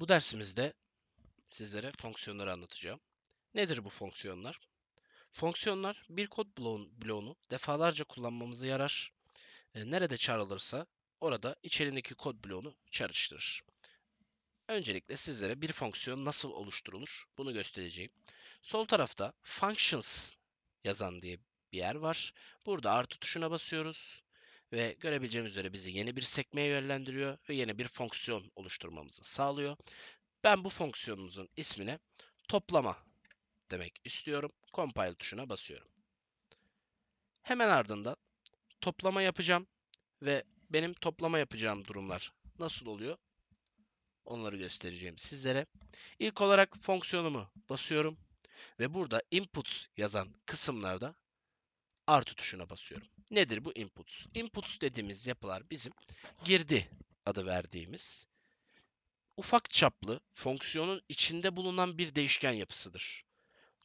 Bu dersimizde sizlere fonksiyonları anlatacağım. Nedir bu fonksiyonlar? Fonksiyonlar bir kod bloğunu defalarca kullanmamıza yarar. E, nerede çağrılırsa orada içerindeki kod bloğunu çağrıştırır. Öncelikle sizlere bir fonksiyon nasıl oluşturulur bunu göstereceğim. Sol tarafta functions yazan diye bir yer var. Burada artı tuşuna basıyoruz ve görebileceğimiz üzere bizi yeni bir sekmeye yönlendiriyor ve yeni bir fonksiyon oluşturmamızı sağlıyor. Ben bu fonksiyonumuzun ismine toplama demek istiyorum. Compile tuşuna basıyorum. Hemen ardından toplama yapacağım ve benim toplama yapacağım durumlar nasıl oluyor? Onları göstereceğim sizlere. İlk olarak fonksiyonumu basıyorum ve burada input yazan kısımlarda artı tuşuna basıyorum. Nedir bu inputs? Inputs dediğimiz yapılar bizim girdi adı verdiğimiz ufak çaplı fonksiyonun içinde bulunan bir değişken yapısıdır.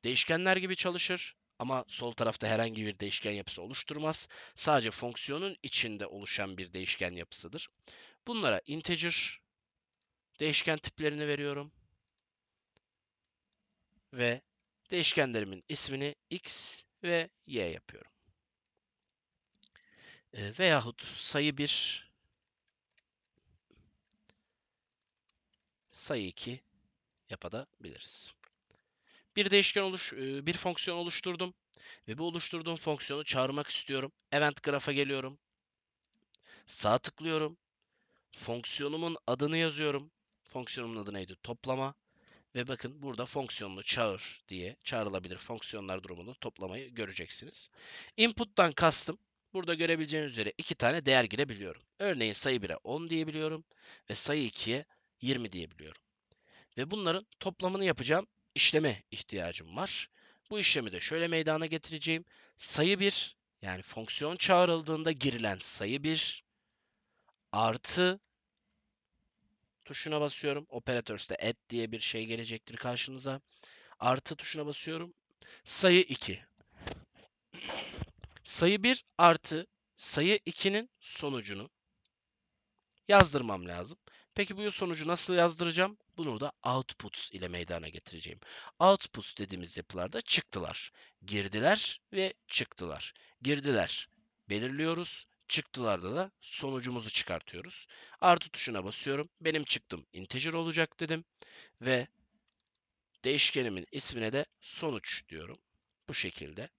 Değişkenler gibi çalışır ama sol tarafta herhangi bir değişken yapısı oluşturmaz. Sadece fonksiyonun içinde oluşan bir değişken yapısıdır. Bunlara integer değişken tiplerini veriyorum. Ve değişkenlerimin ismini x ve y yapıyorum e, veyahut sayı 1 sayı 2 yapabiliriz. Bir değişken oluş bir fonksiyon oluşturdum ve bu oluşturduğum fonksiyonu çağırmak istiyorum. Event grafa geliyorum. Sağ tıklıyorum. Fonksiyonumun adını yazıyorum. Fonksiyonumun adı neydi? Toplama. Ve bakın burada fonksiyonunu çağır diye çağrılabilir fonksiyonlar durumunda toplamayı göreceksiniz. Input'tan kastım Burada görebileceğiniz üzere iki tane değer girebiliyorum. Örneğin sayı 1'e 10 diyebiliyorum ve sayı 2'ye 20 diyebiliyorum. Ve bunların toplamını yapacağım işleme ihtiyacım var. Bu işlemi de şöyle meydana getireceğim. Sayı 1 yani fonksiyon çağrıldığında girilen sayı 1 artı tuşuna basıyorum. Operatörste add diye bir şey gelecektir karşınıza. Artı tuşuna basıyorum. Sayı 2 sayı 1 artı sayı 2'nin sonucunu yazdırmam lazım. Peki bu sonucu nasıl yazdıracağım? Bunu da output ile meydana getireceğim. Output dediğimiz yapılarda çıktılar. Girdiler ve çıktılar. Girdiler belirliyoruz. Çıktılarda da sonucumuzu çıkartıyoruz. Artı tuşuna basıyorum. Benim çıktım integer olacak dedim. Ve değişkenimin ismine de sonuç diyorum. Bu şekilde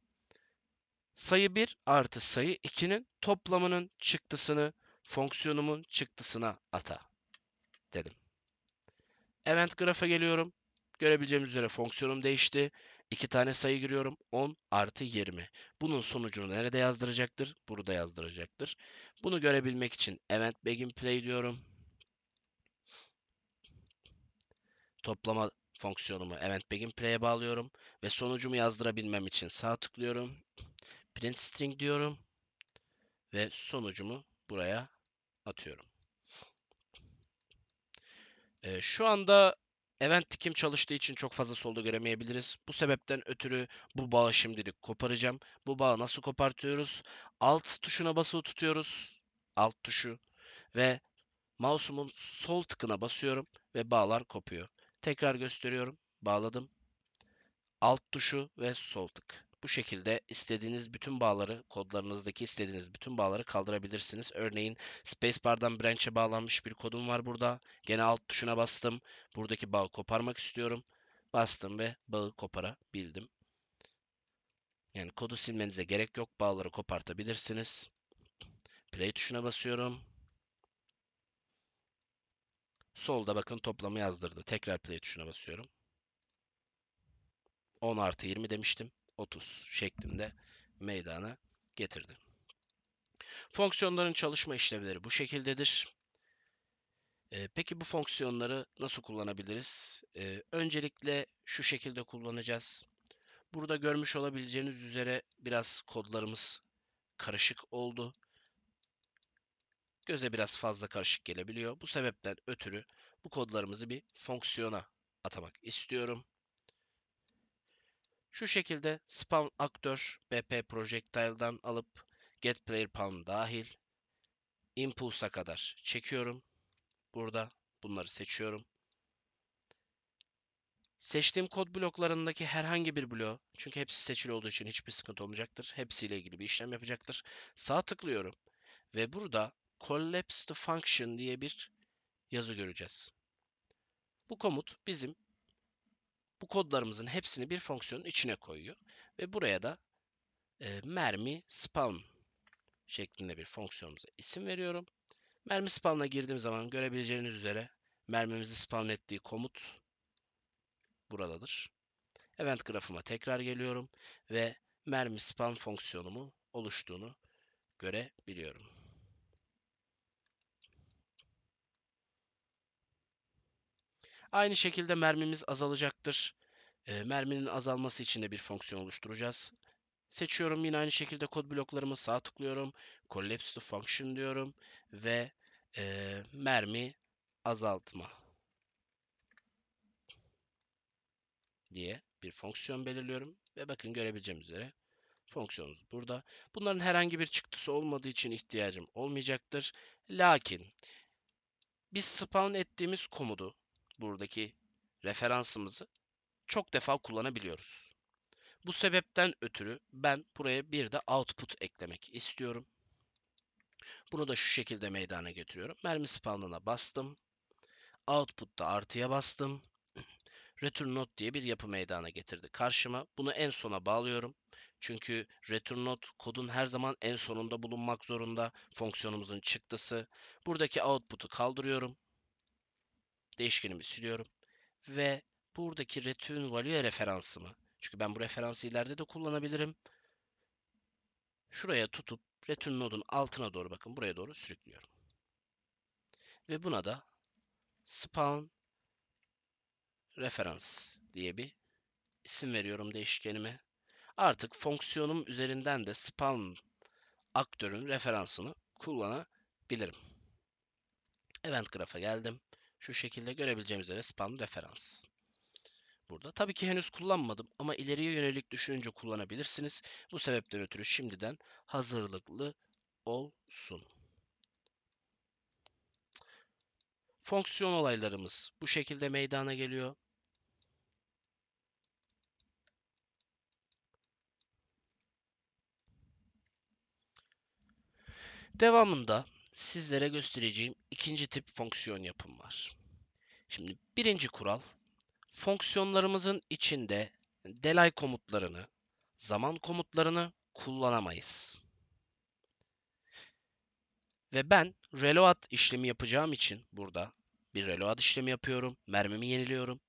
sayı 1 artı sayı 2'nin toplamının çıktısını fonksiyonumun çıktısına ata dedim. Event grafa geliyorum. Görebileceğimiz üzere fonksiyonum değişti. İki tane sayı giriyorum. 10 artı 20. Bunun sonucunu nerede yazdıracaktır? Burada yazdıracaktır. Bunu görebilmek için event begin play diyorum. Toplama fonksiyonumu event begin play'e bağlıyorum. Ve sonucumu yazdırabilmem için sağ tıklıyorum print string diyorum ve sonucumu buraya atıyorum. Ee, şu anda event tikim çalıştığı için çok fazla solda göremeyebiliriz. Bu sebepten ötürü bu bağı şimdilik koparacağım. Bu bağı nasıl kopartıyoruz? Alt tuşuna basılı tutuyoruz. Alt tuşu ve mouse'umun sol tıkına basıyorum ve bağlar kopuyor. Tekrar gösteriyorum. Bağladım. Alt tuşu ve sol tık. Bu şekilde istediğiniz bütün bağları, kodlarınızdaki istediğiniz bütün bağları kaldırabilirsiniz. Örneğin spacebar'dan branch'e bağlanmış bir kodum var burada. Gene alt tuşuna bastım. Buradaki bağı koparmak istiyorum. Bastım ve bağı koparabildim. Yani kodu silmenize gerek yok. Bağları kopartabilirsiniz. Play tuşuna basıyorum. Solda bakın toplamı yazdırdı. Tekrar play tuşuna basıyorum. 10 artı 20 demiştim. 30 şeklinde meydana getirdi. Fonksiyonların çalışma işlemleri bu şekildedir. Ee, peki bu fonksiyonları nasıl kullanabiliriz? Ee, öncelikle şu şekilde kullanacağız. Burada görmüş olabileceğiniz üzere biraz kodlarımız karışık oldu. Göze biraz fazla karışık gelebiliyor. Bu sebepten ötürü bu kodlarımızı bir fonksiyona atamak istiyorum. Şu şekilde spawn aktör BP projectile'dan alıp get player pound dahil impulsa kadar çekiyorum. Burada bunları seçiyorum. Seçtiğim kod bloklarındaki herhangi bir bloğu, çünkü hepsi seçili olduğu için hiçbir sıkıntı olmayacaktır. Hepsiyle ilgili bir işlem yapacaktır. Sağ tıklıyorum ve burada collapse the function diye bir yazı göreceğiz. Bu komut bizim bu kodlarımızın hepsini bir fonksiyonun içine koyuyor. Ve buraya da e, mermi spawn şeklinde bir fonksiyonumuza isim veriyorum. Mermi spawn'a girdiğim zaman görebileceğiniz üzere mermimizi spawn ettiği komut buradadır. Event grafıma tekrar geliyorum ve mermi spawn fonksiyonumu oluştuğunu görebiliyorum. Aynı şekilde mermimiz azalacaktır. E, merminin azalması için de bir fonksiyon oluşturacağız. Seçiyorum yine aynı şekilde kod bloklarımı sağ tıklıyorum. Collapse to function diyorum ve e, mermi azaltma diye bir fonksiyon belirliyorum ve bakın görebileceğimiz üzere fonksiyonumuz burada. Bunların herhangi bir çıktısı olmadığı için ihtiyacım olmayacaktır. Lakin biz spawn ettiğimiz komutu buradaki referansımızı çok defa kullanabiliyoruz. Bu sebepten ötürü ben buraya bir de output eklemek istiyorum. Bunu da şu şekilde meydana getiriyorum. Mermi spawn'ına bastım. Output'ta artıya bastım. Return Node diye bir yapı meydana getirdi karşıma. Bunu en sona bağlıyorum. Çünkü return node kodun her zaman en sonunda bulunmak zorunda. Fonksiyonumuzun çıktısı. Buradaki output'u kaldırıyorum değişkenimi siliyorum. Ve buradaki return value e referansımı. Çünkü ben bu referansı ileride de kullanabilirim. Şuraya tutup return nodun altına doğru bakın buraya doğru sürüklüyorum. Ve buna da spawn referans diye bir isim veriyorum değişkenime. Artık fonksiyonum üzerinden de spawn aktörün referansını kullanabilirim. Event grafa geldim. Şu şekilde görebileceğimiz üzere spam referans. Burada. Tabii ki henüz kullanmadım ama ileriye yönelik düşününce kullanabilirsiniz. Bu sebepten ötürü şimdiden hazırlıklı olsun. Fonksiyon olaylarımız bu şekilde meydana geliyor. Devamında sizlere göstereceğim ikinci tip fonksiyon yapım var. Şimdi birinci kural fonksiyonlarımızın içinde delay komutlarını, zaman komutlarını kullanamayız. Ve ben reload işlemi yapacağım için burada bir reload işlemi yapıyorum, mermimi yeniliyorum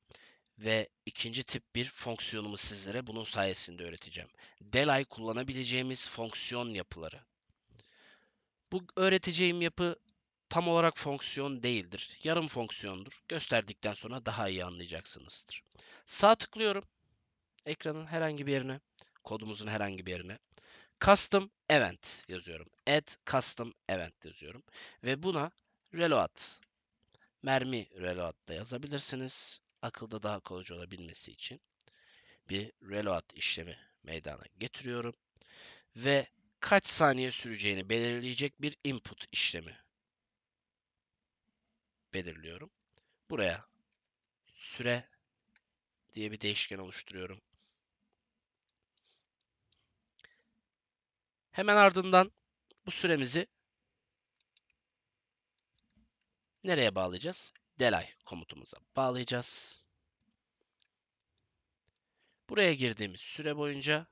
ve ikinci tip bir fonksiyonumu sizlere bunun sayesinde öğreteceğim. Delay kullanabileceğimiz fonksiyon yapıları. Bu öğreteceğim yapı tam olarak fonksiyon değildir. Yarım fonksiyondur. Gösterdikten sonra daha iyi anlayacaksınızdır. Sağ tıklıyorum. Ekranın herhangi bir yerine. Kodumuzun herhangi bir yerine. Custom Event yazıyorum. Add Custom Event yazıyorum. Ve buna Reload. Mermi Reload da yazabilirsiniz. Akılda daha kolay olabilmesi için bir reload işlemi meydana getiriyorum. Ve kaç saniye süreceğini belirleyecek bir input işlemi belirliyorum. Buraya süre diye bir değişken oluşturuyorum. Hemen ardından bu süremizi nereye bağlayacağız? Delay komutumuza bağlayacağız. Buraya girdiğimiz süre boyunca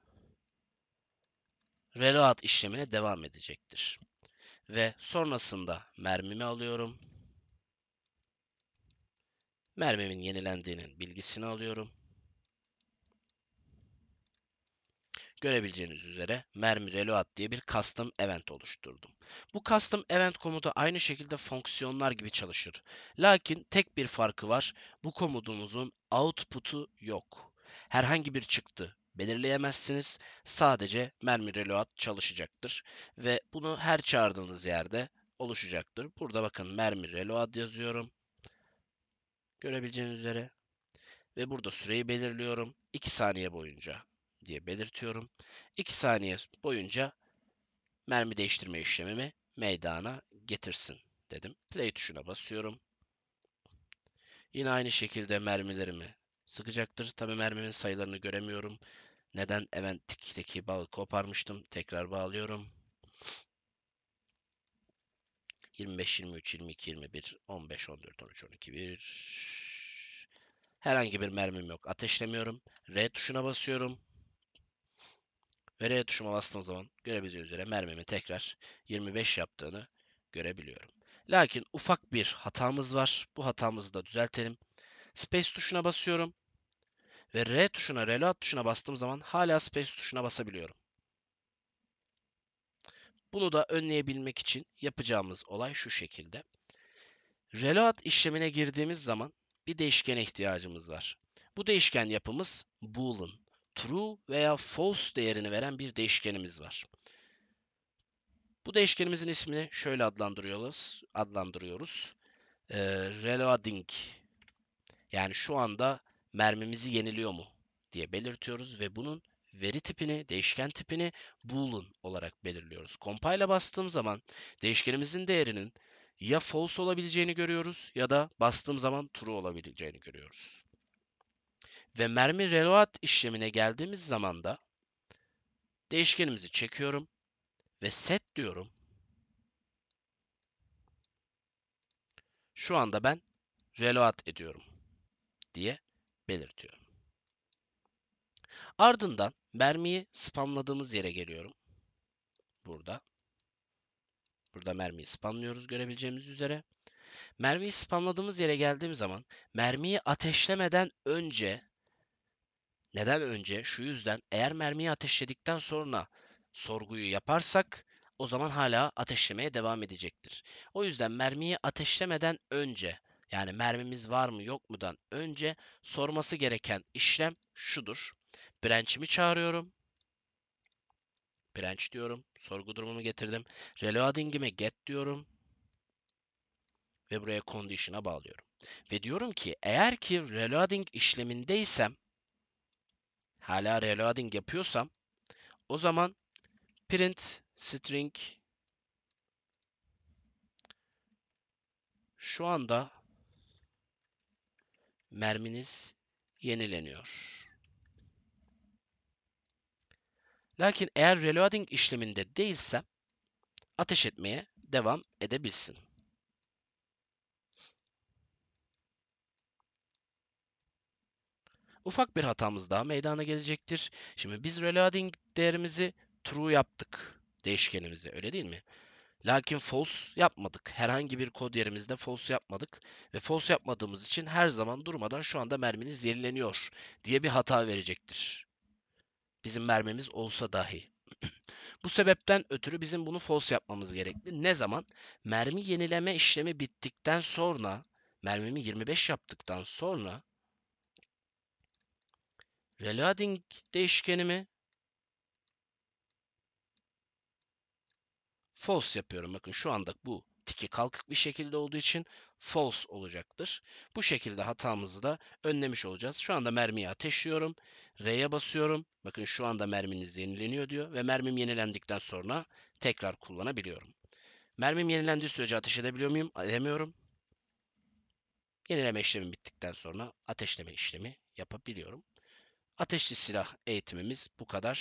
reload işlemine devam edecektir. Ve sonrasında mermimi alıyorum. Mermimin yenilendiğinin bilgisini alıyorum. Görebileceğiniz üzere mermi reload diye bir custom event oluşturdum. Bu custom event komutu aynı şekilde fonksiyonlar gibi çalışır. Lakin tek bir farkı var. Bu komutumuzun output'u yok. Herhangi bir çıktı belirleyemezsiniz. Sadece mermi reload çalışacaktır ve bunu her çağırdığınız yerde oluşacaktır. Burada bakın mermi reload yazıyorum. Görebileceğiniz üzere. Ve burada süreyi belirliyorum. 2 saniye boyunca diye belirtiyorum. 2 saniye boyunca mermi değiştirme işlemimi meydana getirsin dedim. Play tuşuna basıyorum. Yine aynı şekilde mermilerimi sıkacaktır. Tabii mermimin sayılarını göremiyorum. Neden? Event'teki bağı koparmıştım. Tekrar bağlıyorum. 25, 23, 22, 21, 15, 14, 13, 12, 1. Herhangi bir mermim yok. Ateşlemiyorum. R tuşuna basıyorum. Ve R tuşuma bastığım zaman görebileceğiniz üzere mermimi tekrar 25 yaptığını görebiliyorum. Lakin ufak bir hatamız var. Bu hatamızı da düzeltelim. Space tuşuna basıyorum. Ve R tuşuna, reload tuşuna bastığım zaman hala space tuşuna basabiliyorum. Bunu da önleyebilmek için yapacağımız olay şu şekilde. Reload işlemine girdiğimiz zaman bir değişkene ihtiyacımız var. Bu değişken yapımız boolean, true veya false değerini veren bir değişkenimiz var. Bu değişkenimizin ismini şöyle adlandırıyoruz. adlandırıyoruz. Ee, reloading. Yani şu anda mermimizi yeniliyor mu diye belirtiyoruz ve bunun veri tipini, değişken tipini boolun olarak belirliyoruz. Compile'a bastığım zaman değişkenimizin değerinin ya false olabileceğini görüyoruz ya da bastığım zaman true olabileceğini görüyoruz. Ve mermi reload işlemine geldiğimiz zaman da değişkenimizi çekiyorum ve set diyorum. Şu anda ben reload ediyorum diye belirtiyor. Ardından mermiyi spamladığımız yere geliyorum. Burada. Burada mermiyi spamlıyoruz görebileceğimiz üzere. Mermiyi spamladığımız yere geldiğim zaman mermiyi ateşlemeden önce neden önce? Şu yüzden eğer mermiyi ateşledikten sonra sorguyu yaparsak o zaman hala ateşlemeye devam edecektir. O yüzden mermiyi ateşlemeden önce yani mermimiz var mı yok mudan önce sorması gereken işlem şudur. Branch'imi çağırıyorum. Branch diyorum. Sorgu durumumu getirdim. Reloading'ime get diyorum. Ve buraya condition'a bağlıyorum. Ve diyorum ki eğer ki reloading işlemindeysem hala reloading yapıyorsam o zaman print string şu anda merminiz yenileniyor. Lakin eğer reloading işleminde değilse ateş etmeye devam edebilsin. Ufak bir hatamız daha meydana gelecektir. Şimdi biz reloading değerimizi true yaptık değişkenimizi, öyle değil mi? Lakin false yapmadık. Herhangi bir kod yerimizde false yapmadık. Ve false yapmadığımız için her zaman durmadan şu anda mermimiz yenileniyor diye bir hata verecektir. Bizim mermimiz olsa dahi. Bu sebepten ötürü bizim bunu false yapmamız gerekli. Ne zaman? Mermi yenileme işlemi bittikten sonra, mermimi 25 yaptıktan sonra reloading değişkenimi false yapıyorum. Bakın şu anda bu tiki kalkık bir şekilde olduğu için false olacaktır. Bu şekilde hatamızı da önlemiş olacağız. Şu anda mermiyi ateşliyorum. R'ye basıyorum. Bakın şu anda merminiz yenileniyor diyor ve mermim yenilendikten sonra tekrar kullanabiliyorum. Mermim yenilendiği sürece ateş edebiliyor muyum? Edemiyorum. Yenileme işlemi bittikten sonra ateşleme işlemi yapabiliyorum. Ateşli silah eğitimimiz bu kadar.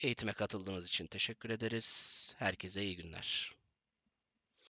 Eğitime katıldığınız için teşekkür ederiz. Herkese iyi günler.